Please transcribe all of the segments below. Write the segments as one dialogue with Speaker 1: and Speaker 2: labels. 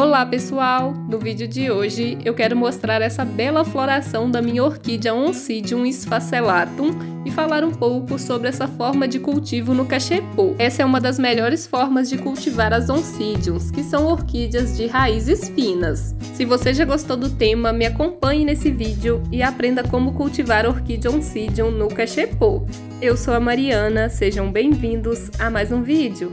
Speaker 1: Olá pessoal! No vídeo de hoje eu quero mostrar essa bela floração da minha orquídea Oncidium sfacelatum e falar um pouco sobre essa forma de cultivo no cachepô. Essa é uma das melhores formas de cultivar as Oncidiums, que são orquídeas de raízes finas. Se você já gostou do tema, me acompanhe nesse vídeo e aprenda como cultivar orquídea Oncidium no cachepô. Eu sou a Mariana, sejam bem-vindos a mais um vídeo!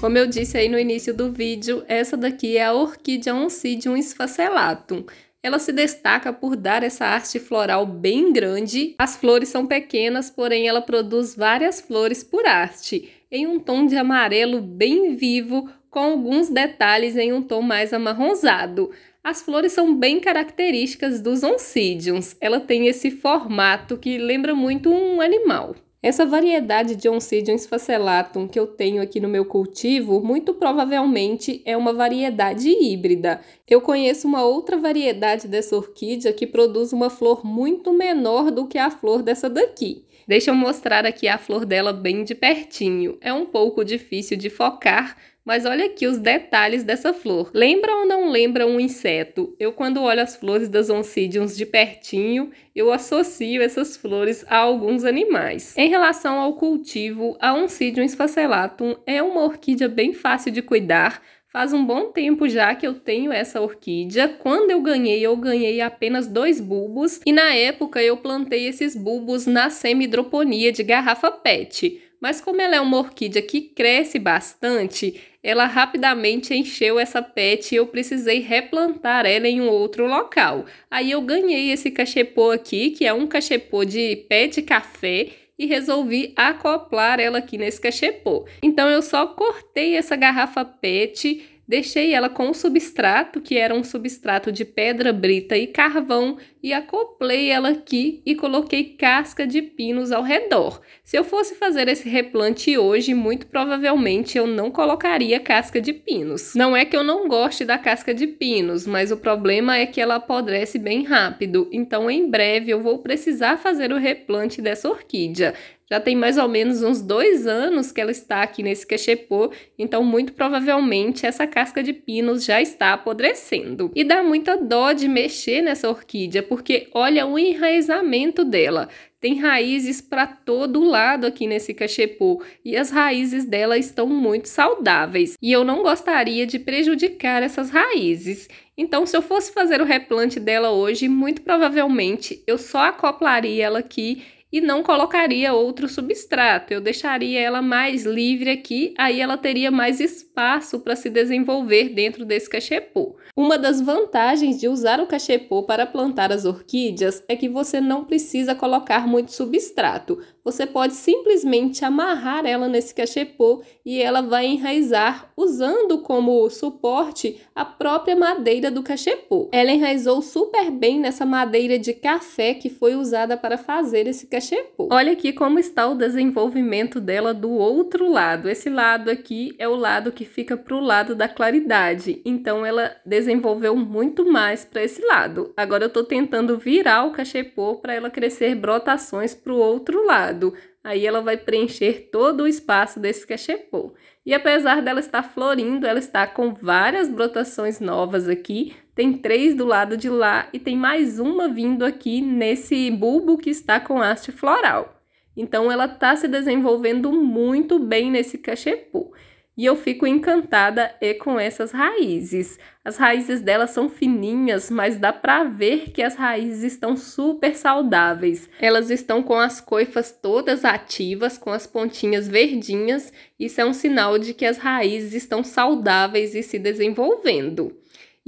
Speaker 1: Como eu disse aí no início do vídeo, essa daqui é a Orquídea Oncidium esfacelatum. Ela se destaca por dar essa arte floral bem grande. As flores são pequenas, porém ela produz várias flores por arte, em um tom de amarelo bem vivo, com alguns detalhes em um tom mais amarronzado. As flores são bem características dos oncidiums. Ela tem esse formato que lembra muito um animal. Essa variedade de Oncidium sphacelatum que eu tenho aqui no meu cultivo, muito provavelmente é uma variedade híbrida. Eu conheço uma outra variedade dessa orquídea que produz uma flor muito menor do que a flor dessa daqui. Deixa eu mostrar aqui a flor dela bem de pertinho. É um pouco difícil de focar, mas olha aqui os detalhes dessa flor. Lembra ou não lembra um inseto? Eu, quando olho as flores das oncidiums de pertinho, eu associo essas flores a alguns animais. Em relação ao cultivo, a Oncidium sfacelatum é uma orquídea bem fácil de cuidar, Faz um bom tempo já que eu tenho essa orquídea. Quando eu ganhei, eu ganhei apenas dois bulbos e na época eu plantei esses bulbos na semi-hidroponia de garrafa PET mas como ela é uma orquídea que cresce bastante, ela rapidamente encheu essa pet e eu precisei replantar ela em um outro local. Aí eu ganhei esse cachepô aqui, que é um cachepô de pé de café, e resolvi acoplar ela aqui nesse cachepô. Então eu só cortei essa garrafa PET Deixei ela com o substrato, que era um substrato de pedra brita e carvão, e acoplei ela aqui e coloquei casca de pinos ao redor. Se eu fosse fazer esse replante hoje, muito provavelmente eu não colocaria casca de pinos. Não é que eu não goste da casca de pinos, mas o problema é que ela apodrece bem rápido, então em breve eu vou precisar fazer o replante dessa orquídea. Já tem mais ou menos uns dois anos que ela está aqui nesse cachepô, então muito provavelmente essa casca de pinos já está apodrecendo. E dá muita dó de mexer nessa orquídea, porque olha o enraizamento dela. Tem raízes para todo lado aqui nesse cachepô e as raízes dela estão muito saudáveis. E eu não gostaria de prejudicar essas raízes. Então, se eu fosse fazer o replante dela hoje, muito provavelmente eu só acoplaria ela aqui e não colocaria outro substrato. Eu deixaria ela mais livre aqui, aí ela teria mais espaço para se desenvolver dentro desse cachepô. Uma das vantagens de usar o cachepô para plantar as orquídeas é que você não precisa colocar muito substrato, você pode simplesmente amarrar ela nesse cachepô e ela vai enraizar usando como suporte a própria madeira do cachepô. Ela enraizou super bem nessa madeira de café que foi usada para fazer esse cachepô. Olha aqui como está o desenvolvimento dela do outro lado. Esse lado aqui é o lado que fica para o lado da claridade, então ela desenvolveu muito mais para esse lado. Agora eu estou tentando virar o cachepô para ela crescer brotações para o outro lado lado. Aí ela vai preencher todo o espaço desse cachepô. E apesar dela estar florindo, ela está com várias brotações novas aqui. Tem três do lado de lá e tem mais uma vindo aqui nesse bulbo que está com haste floral. Então ela está se desenvolvendo muito bem nesse cachepô e eu fico encantada e com essas raízes. As raízes delas são fininhas, mas dá para ver que as raízes estão super saudáveis. Elas estão com as coifas todas ativas, com as pontinhas verdinhas. Isso é um sinal de que as raízes estão saudáveis e se desenvolvendo.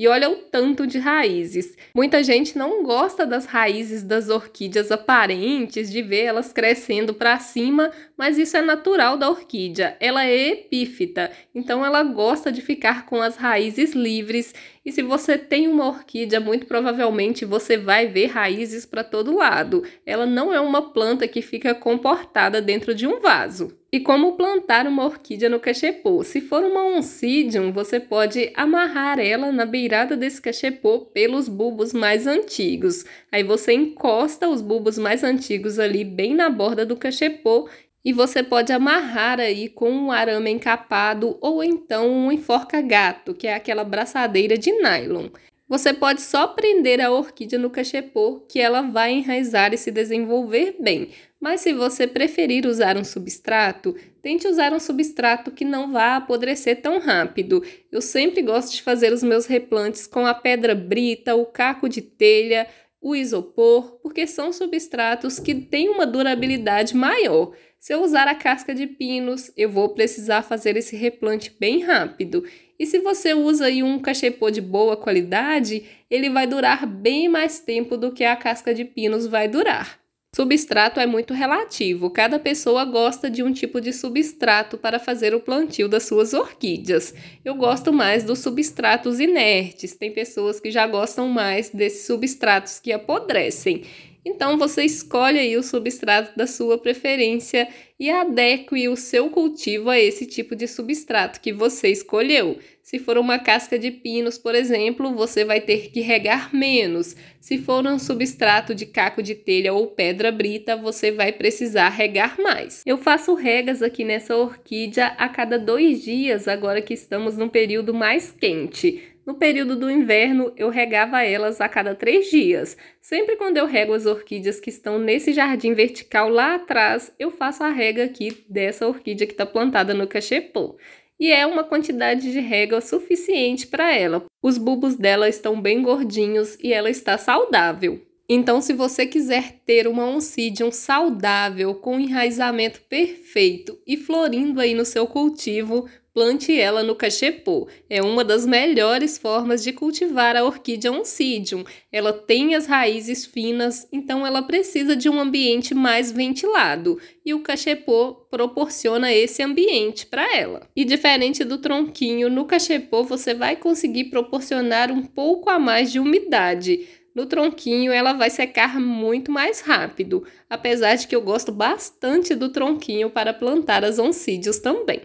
Speaker 1: E olha o tanto de raízes. Muita gente não gosta das raízes das orquídeas aparentes, de ver elas crescendo para cima, mas isso é natural da orquídea. Ela é epífita, então ela gosta de ficar com as raízes livres. E se você tem uma orquídea, muito provavelmente você vai ver raízes para todo lado. Ela não é uma planta que fica comportada dentro de um vaso. E como plantar uma orquídea no cachepô? Se for uma oncidium, você pode amarrar ela na beirada desse cachepô pelos bulbos mais antigos. Aí você encosta os bulbos mais antigos ali bem na borda do cachepô e você pode amarrar aí com um arame encapado ou então um enforca-gato, que é aquela braçadeira de nylon. Você pode só prender a orquídea no cachepô, que ela vai enraizar e se desenvolver bem. Mas se você preferir usar um substrato, tente usar um substrato que não vá apodrecer tão rápido. Eu sempre gosto de fazer os meus replantes com a pedra brita, o caco de telha, o isopor, porque são substratos que têm uma durabilidade maior. Se eu usar a casca de pinos, eu vou precisar fazer esse replante bem rápido. E se você usa aí um cachepô de boa qualidade, ele vai durar bem mais tempo do que a casca de pinos vai durar. Substrato é muito relativo, cada pessoa gosta de um tipo de substrato para fazer o plantio das suas orquídeas. Eu gosto mais dos substratos inertes, tem pessoas que já gostam mais desses substratos que apodrecem. Então você escolhe aí o substrato da sua preferência e adeque o seu cultivo a esse tipo de substrato que você escolheu. Se for uma casca de pinos, por exemplo, você vai ter que regar menos. Se for um substrato de caco de telha ou pedra brita, você vai precisar regar mais. Eu faço regas aqui nessa orquídea a cada dois dias, agora que estamos num período mais quente. No período do inverno, eu regava elas a cada três dias. Sempre quando eu rego as orquídeas que estão nesse jardim vertical lá atrás, eu faço a rega rega aqui dessa orquídea que está plantada no cachepô. E é uma quantidade de rega suficiente para ela. Os bulbos dela estão bem gordinhos e ela está saudável. Então, se você quiser ter uma oncidium saudável, com enraizamento perfeito e florindo aí no seu cultivo, Plante ela no cachepô. É uma das melhores formas de cultivar a orquídea oncidium. Ela tem as raízes finas, então ela precisa de um ambiente mais ventilado, e o cachepô proporciona esse ambiente para ela. E diferente do tronquinho, no cachepô você vai conseguir proporcionar um pouco a mais de umidade. No tronquinho ela vai secar muito mais rápido, apesar de que eu gosto bastante do tronquinho para plantar as oncídios também.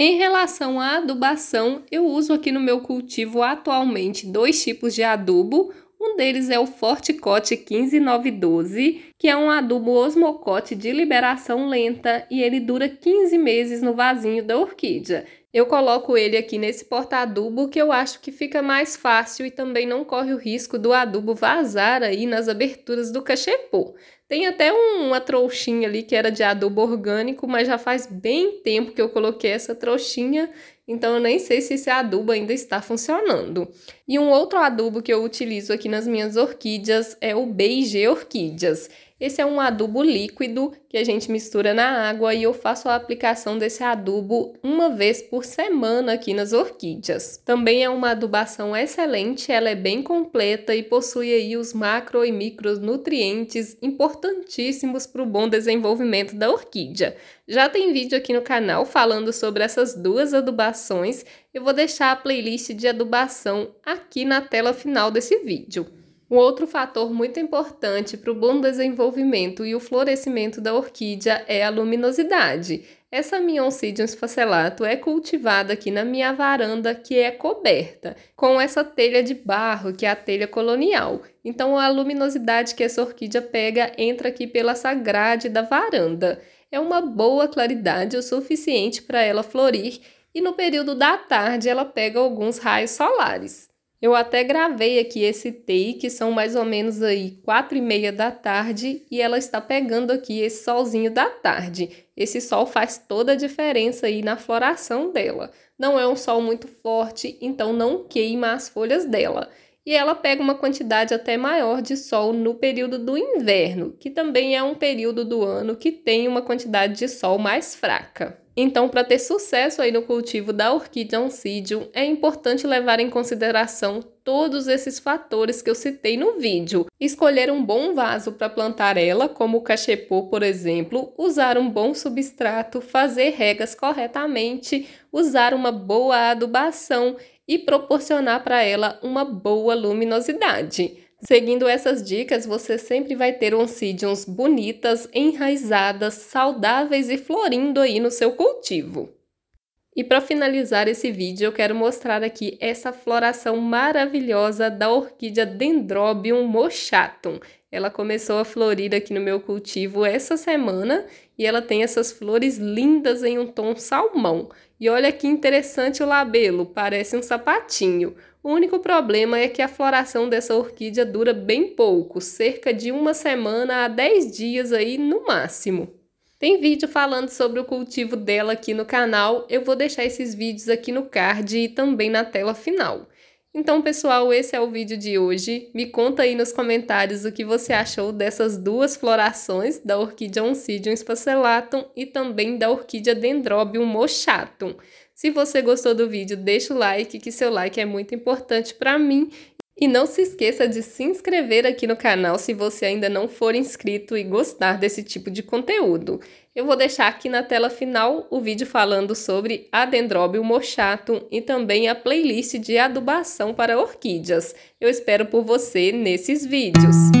Speaker 1: Em relação à adubação, eu uso aqui no meu cultivo atualmente dois tipos de adubo. Um deles é o Forticote 15912, que é um adubo osmocote de liberação lenta e ele dura 15 meses no vasinho da orquídea. Eu coloco ele aqui nesse porta-adubo que eu acho que fica mais fácil e também não corre o risco do adubo vazar aí nas aberturas do cachepô. Tem até uma trouxinha ali que era de adubo orgânico, mas já faz bem tempo que eu coloquei essa trouxinha, então eu nem sei se esse adubo ainda está funcionando. E um outro adubo que eu utilizo aqui nas minhas orquídeas é o BG Orquídeas. Esse é um adubo líquido que a gente mistura na água e eu faço a aplicação desse adubo uma vez por semana aqui nas orquídeas. Também é uma adubação excelente, ela é bem completa e possui aí os macro e micronutrientes importantíssimos para o bom desenvolvimento da orquídea. Já tem vídeo aqui no canal falando sobre essas duas adubações, eu vou deixar a playlist de adubação aqui na tela final desse vídeo. Um outro fator muito importante para o bom desenvolvimento e o florescimento da orquídea é a luminosidade. Essa minha Oncidium facelato é cultivada aqui na minha varanda, que é coberta, com essa telha de barro, que é a telha colonial. Então a luminosidade que essa orquídea pega entra aqui pela grade da varanda. É uma boa claridade o suficiente para ela florir e no período da tarde ela pega alguns raios solares. Eu até gravei aqui esse take, são mais ou menos aí quatro e meia da tarde e ela está pegando aqui esse solzinho da tarde. Esse sol faz toda a diferença aí na floração dela. Não é um sol muito forte, então não queima as folhas dela. E ela pega uma quantidade até maior de sol no período do inverno, que também é um período do ano que tem uma quantidade de sol mais fraca. Então, para ter sucesso aí no cultivo da orquídea oncidium, é importante levar em consideração todos esses fatores que eu citei no vídeo. Escolher um bom vaso para plantar ela, como o cachepô, por exemplo, usar um bom substrato, fazer regas corretamente, usar uma boa adubação e proporcionar para ela uma boa luminosidade. Seguindo essas dicas, você sempre vai ter oncidiums bonitas, enraizadas, saudáveis e florindo aí no seu cultivo. E para finalizar esse vídeo, eu quero mostrar aqui essa floração maravilhosa da orquídea Dendrobium mochatum. Ela começou a florir aqui no meu cultivo essa semana e ela tem essas flores lindas em um tom salmão. E olha que interessante o labelo, parece um sapatinho. O único problema é que a floração dessa orquídea dura bem pouco, cerca de uma semana a 10 dias aí no máximo. Tem vídeo falando sobre o cultivo dela aqui no canal, eu vou deixar esses vídeos aqui no card e também na tela final. Então, pessoal, esse é o vídeo de hoje. Me conta aí nos comentários o que você achou dessas duas florações, da orquídea Oncidium spacelatum e também da orquídea Dendrobium mochatum. Se você gostou do vídeo, deixa o like, que seu like é muito importante para mim e não se esqueça de se inscrever aqui no canal se você ainda não for inscrito e gostar desse tipo de conteúdo. Eu vou deixar aqui na tela final o vídeo falando sobre Adendróbio mochato e também a playlist de adubação para orquídeas. Eu espero por você nesses vídeos.